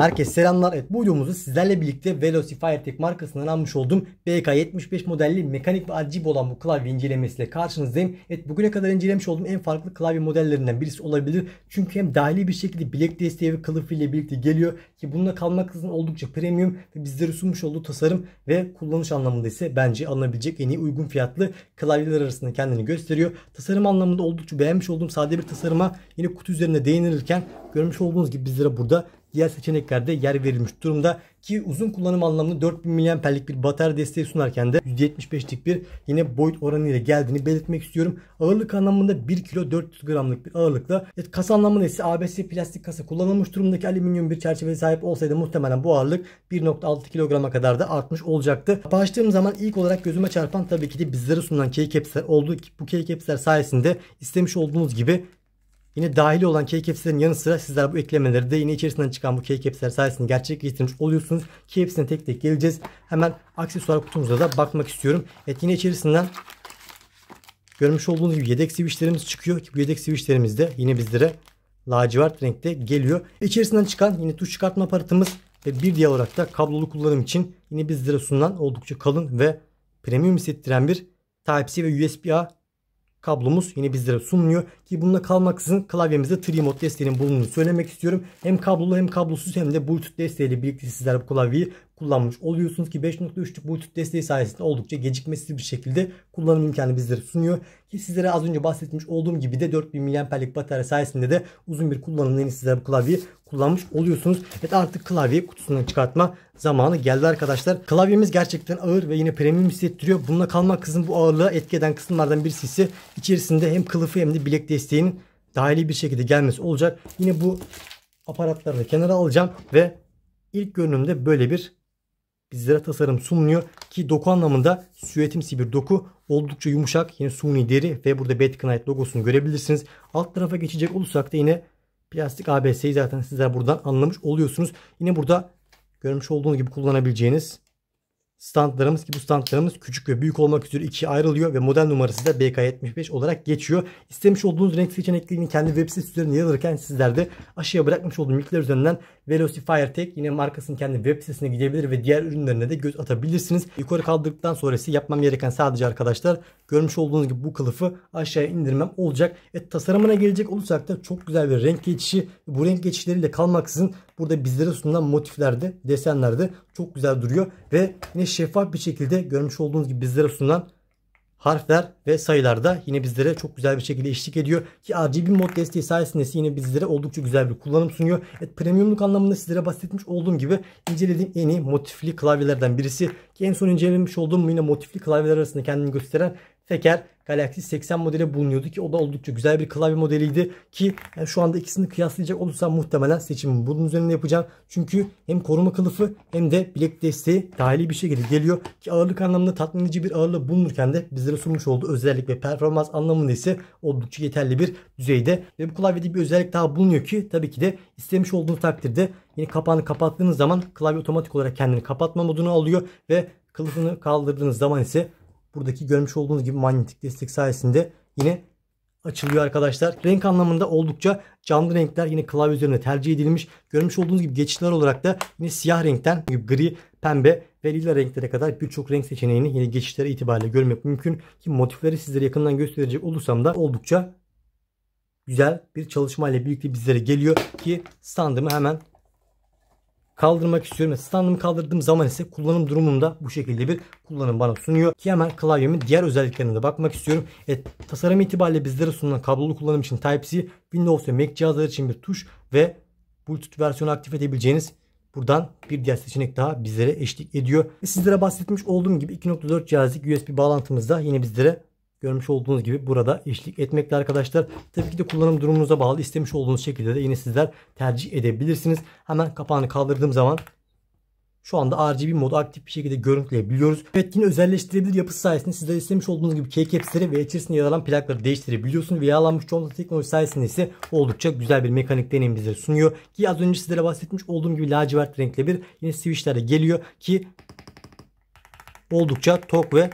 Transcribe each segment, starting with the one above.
Herkes selamlar. Evet bu videomuzu sizlerle birlikte Velocifiretek markasından almış olduğum BK75 modelli mekanik ve acip olan bu klavye incelemesiyle karşınızdayım. Evet bugüne kadar incelemiş olduğum en farklı klavye modellerinden birisi olabilir. Çünkü hem dahili bir şekilde bilek desteği ve kılıf ile birlikte geliyor ki bununla kalmak için oldukça premium ve bizlere sunmuş olduğu tasarım ve kullanış anlamında ise bence alınabilecek en iyi uygun fiyatlı klavyeler arasında kendini gösteriyor. Tasarım anlamında oldukça beğenmiş olduğum sade bir tasarıma yine kutu üzerinde değinilirken görmüş olduğunuz gibi bizlere burada diğer seçeneklerde yer verilmiş durumda ki uzun kullanım anlamında 4000 mAh'lik bir batarya desteği sunarken de %75'lik bir yine boyut oranı ile geldiğini belirtmek istiyorum. Ağırlık anlamında 1 kilo 400 gramlık bir ağırlıkla evet, kasa anlamında ise ABS plastik kasa kullanılmış durumdaki alüminyum bir çerçeveye sahip olsaydı muhtemelen bu ağırlık 1.6 kilograma kadar da artmış olacaktı. Açtığım zaman ilk olarak gözüme çarpan tabii ki de bizlere sunulan keycapsler oldu. Bu keycapsler sayesinde istemiş olduğunuz gibi Yine dahili olan KCaps'lerin yanı sıra sizler bu eklemeleri de yine içerisinden çıkan bu KCaps'ler sayesinde gerçekleştirmiş oluyorsunuz. Ki hepsine tek tek geleceğiz. Hemen aksesuar kutumuza da bakmak istiyorum. Evet yine içerisinden görmüş olduğunuz gibi yedek switchlerimiz çıkıyor. Ki bu yedek switchlerimiz de yine bizlere lacivert renkte geliyor. İçerisinden çıkan yine tuş çıkartma aparatımız ve bir diğer olarak da kablolu kullanım için yine bizlere sunulan oldukça kalın ve premium hissettiren bir Type-C ve USB-A kablomuz yine bizlere sunmuyor. Ki bununla kalmaksızın klavyemizde Tree Mode desteğinin bulunduğunu söylemek istiyorum. Hem kablolu hem kablosuz hem de Bluetooth desteğiyle birlikte sizler bu klavyeyi kullanmış oluyorsunuz ki 5.3'lük Bluetooth desteği sayesinde oldukça gecikmesiz bir şekilde kullanım imkanı bizlere sunuyor. Ki sizlere az önce bahsetmiş olduğum gibi de 4000 mAh'lik batarya sayesinde de uzun bir kullanımdan sizler bu klavyeyi kullanmış oluyorsunuz. Evet artık klavye kutusundan çıkartma zamanı geldi arkadaşlar. Klavyemiz gerçekten ağır ve yine premium hissettiriyor. Bununla kalmak kızın bu ağırlığı etkeden kısımlardan birisi ise içerisinde hem kılıfı hem de bilek desteğinin dahili bir şekilde gelmesi olacak. Yine bu aparatları da kenara alacağım ve ilk görünümde böyle bir bizlere tasarım sunmuyor. Ki doku anlamında süetimsi bir doku. Oldukça yumuşak. Yine suni deri ve burada Betkinite logosunu görebilirsiniz. Alt tarafa geçecek olursak da yine plastik ABS'yi zaten sizler buradan anlamış oluyorsunuz. Yine burada görmüş olduğunuz gibi kullanabileceğiniz standlarımız ki bu standlarımız küçük ve büyük olmak üzere ikiye ayrılıyor ve model numarası da BK75 olarak geçiyor. İstemiş olduğunuz renk seçeneklerini kendi web sitesi üzerinde yer alırken sizler de aşağıya bırakmış olduğum linkler üzerinden Velocifire Tech yine markasının kendi web sitesine gidebilir ve diğer ürünlerine de göz atabilirsiniz. Yukarı kaldırdıktan sonrası yapmam gereken sadece arkadaşlar görmüş olduğunuz gibi bu kılıfı aşağıya indirmem olacak. Evet tasarımına gelecek olursak da çok güzel bir renk geçişi. Bu renk geçişleriyle kalmaksızın burada bizlere sunulan motiflerde, desenlerde çok güzel duruyor ve yine şeffaf bir şekilde görmüş olduğunuz gibi bizlere sunulan harfler ve sayılar da yine bizlere çok güzel bir şekilde eşlik ediyor. Ki RGB mod desteği sayesinde yine bizlere oldukça güzel bir kullanım sunuyor. Evet premiumluk anlamında sizlere bahsetmiş olduğum gibi incelediğim en iyi motifli klavyelerden birisi. Ki en son incelemiş olduğum yine motifli klavyeler arasında kendini gösteren teker Galaxy 80 modeli bulunuyordu ki o da oldukça güzel bir klavye modeliydi ki yani e, şu anda ikisini kıyaslayacak olursam muhtemelen seçimimi bunun üzerinde yapacağım. Çünkü hem koruma kılıfı hem de bilek desteği dahili bir şekilde geliyor ki ağırlık anlamında tatmin edici bir ağırlık bulunurken de bizlere sunmuş olduğu özellik ve performans anlamında ise oldukça yeterli bir düzeyde ve bu klavyede bir özellik daha bulunuyor ki tabii ki de istemiş olduğunuz takdirde yine kapağını kapattığınız zaman klavye otomatik olarak kendini kapatma modunu alıyor ve kılıfını kaldırdığınız zaman ise buradaki görmüş olduğunuz gibi manyetik destek sayesinde yine açılıyor arkadaşlar. Renk anlamında oldukça canlı renkler yine klavye üzerinde tercih edilmiş. Görmüş olduğunuz gibi geçişler olarak da yine siyah renkten gri, pembe ve lila renklere kadar birçok renk seçeneğini yine geçişlere itibariyle görmek mümkün. Ki motifleri sizlere yakından gösterecek olursam da oldukça güzel bir çalışma ile birlikte bizlere geliyor ki standımı hemen kaldırmak istiyorum. Standımı kaldırdığım zaman ise kullanım durumumda bu şekilde bir kullanım bana sunuyor. Ki hemen klavyemin diğer özelliklerine de bakmak istiyorum. Evet, tasarım itibariyle bizlere sunulan kablolu kullanım için Type-C, Windows ve Mac cihazları için bir tuş ve Bluetooth versiyonu aktif edebileceğiniz Buradan bir diğer seçenek daha bizlere eşlik ediyor. Sizlere bahsetmiş olduğum gibi 2.4 cihazlık USB bağlantımızda yine bizlere görmüş olduğunuz gibi burada eşlik etmekte arkadaşlar. Tabii ki de kullanım durumunuza bağlı istemiş olduğunuz şekilde de yine sizler tercih edebilirsiniz. Hemen kapağını kaldırdığım zaman şu anda RGB modu aktif bir şekilde görüntüleyebiliyoruz. Evet yine özelleştirebilir yapısı sayesinde sizler istemiş olduğunuz gibi keycapsleri ve içerisinde yer alan plakları değiştirebiliyorsunuz. Ve yağlanmış çoğunlukla teknoloji sayesinde ise oldukça güzel bir mekanik deneyim bize sunuyor. Ki az önce sizlere bahsetmiş olduğum gibi lacivert renkle bir yine switchlere geliyor ki oldukça tok ve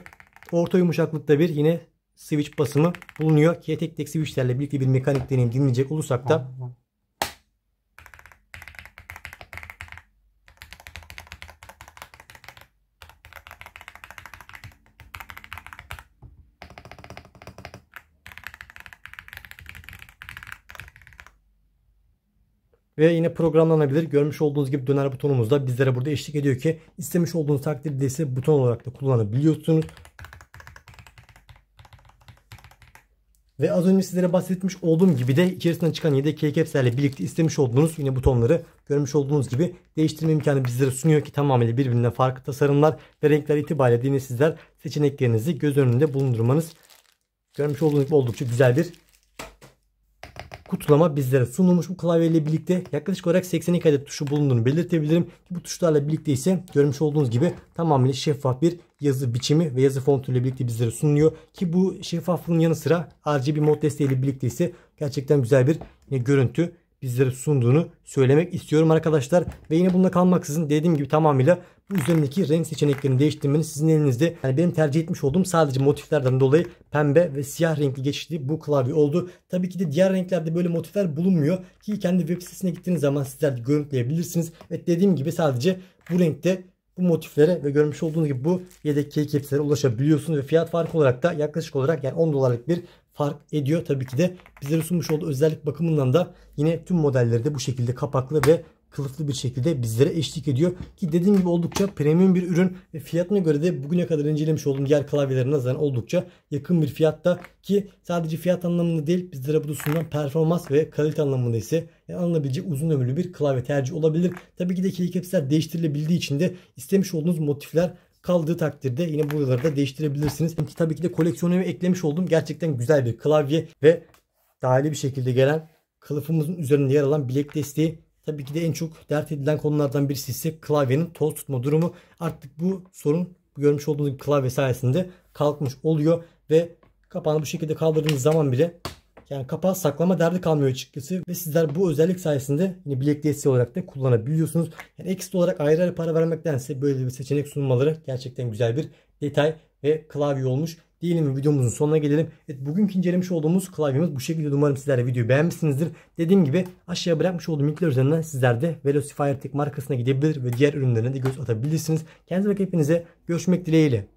orta yumuşaklıkta bir yine switch basımı bulunuyor. Ki tek tek switchlerle birlikte bir mekanik deneyim dinleyecek olursak da ve yine programlanabilir. Görmüş olduğunuz gibi döner butonumuz da bizlere burada eşlik ediyor ki istemiş olduğunuz takdirde ise buton olarak da kullanabiliyorsunuz. Ve az önce sizlere bahsetmiş olduğum gibi de içerisinden çıkan yedek keykepserle birlikte istemiş olduğunuz yine butonları görmüş olduğunuz gibi değiştirme imkanı bizlere sunuyor ki tamamıyla birbirinden farklı tasarımlar ve renkler itibariyle yine sizler seçeneklerinizi göz önünde bulundurmanız görmüş olduğunuz gibi oldukça güzel bir Kutulama bizlere sunulmuş. Bu klavyeyle birlikte yaklaşık olarak 82 adet tuşu bulunduğunu belirtebilirim. Bu tuşlarla birlikte ise görmüş olduğunuz gibi tamamen şeffaf bir yazı biçimi ve yazı fontuyla birlikte bizlere sunuluyor. Ki bu şeffaflığın yanı sıra RGB mod desteğiyle birlikte ise gerçekten güzel bir görüntü bizlere sunduğunu söylemek istiyorum arkadaşlar. Ve yine bununla kalmaksızın dediğim gibi tamamıyla bu üzerindeki renk seçeneklerini değiştirmeniz sizin elinizde. Yani benim tercih etmiş olduğum sadece motiflerden dolayı pembe ve siyah renkli geçtiği bu klavye oldu. Tabii ki de diğer renklerde böyle motifler bulunmuyor ki kendi web sitesine gittiğiniz zaman sizler de görüntüleyebilirsiniz. Ve dediğim gibi sadece bu renkte bu motiflere ve görmüş olduğunuz gibi bu yedek keyik hepsilere ulaşabiliyorsunuz. Ve fiyat farkı olarak da yaklaşık olarak yani 10 dolarlık bir fark ediyor. Tabii ki de bizlere sunmuş olduğu özellik bakımından da yine tüm modelleri de bu şekilde kapaklı ve kılıflı bir şekilde bizlere eşlik ediyor. Ki dediğim gibi oldukça premium bir ürün ve fiyatına göre de bugüne kadar incelemiş olduğum diğer klavyelerine nazaran oldukça yakın bir fiyatta ki sadece fiyat anlamında değil bizlere bu sunulan performans ve kalite anlamında ise yani e, alınabilecek uzun ömürlü bir klavye tercih olabilir. Tabii ki de keyikepsler değiştirilebildiği için de istemiş olduğunuz motifler kaldığı takdirde yine buraları da değiştirebilirsiniz. Çünkü tabii ki de koleksiyonuma eklemiş olduğum gerçekten güzel bir klavye ve dahili bir şekilde gelen kılıfımızın üzerinde yer alan bilek desteği Tabii ki de en çok dert edilen konulardan birisi ise klavyenin toz tutma durumu. Artık bu sorun görmüş olduğunuz gibi klavye sayesinde kalkmış oluyor ve kapağını bu şekilde kaldırdığınız zaman bile yani kapağı saklama derdi kalmıyor açıkçası ve sizler bu özellik sayesinde yine bilek desteği olarak da kullanabiliyorsunuz. Yani ekstra olarak ayrı ayrı para vermektense böyle bir seçenek sunmaları gerçekten güzel bir detay ve klavye olmuş. Diyelim mi videomuzun sonuna gelelim. Evet, bugünkü incelemiş olduğumuz klavyemiz bu şekilde. Umarım sizler de videoyu beğenmişsinizdir. Dediğim gibi aşağıya bırakmış olduğum linkler üzerinden sizler de Velocifire Tech markasına gidebilir ve diğer ürünlerine de göz atabilirsiniz. Kendinize ve hepinize görüşmek dileğiyle.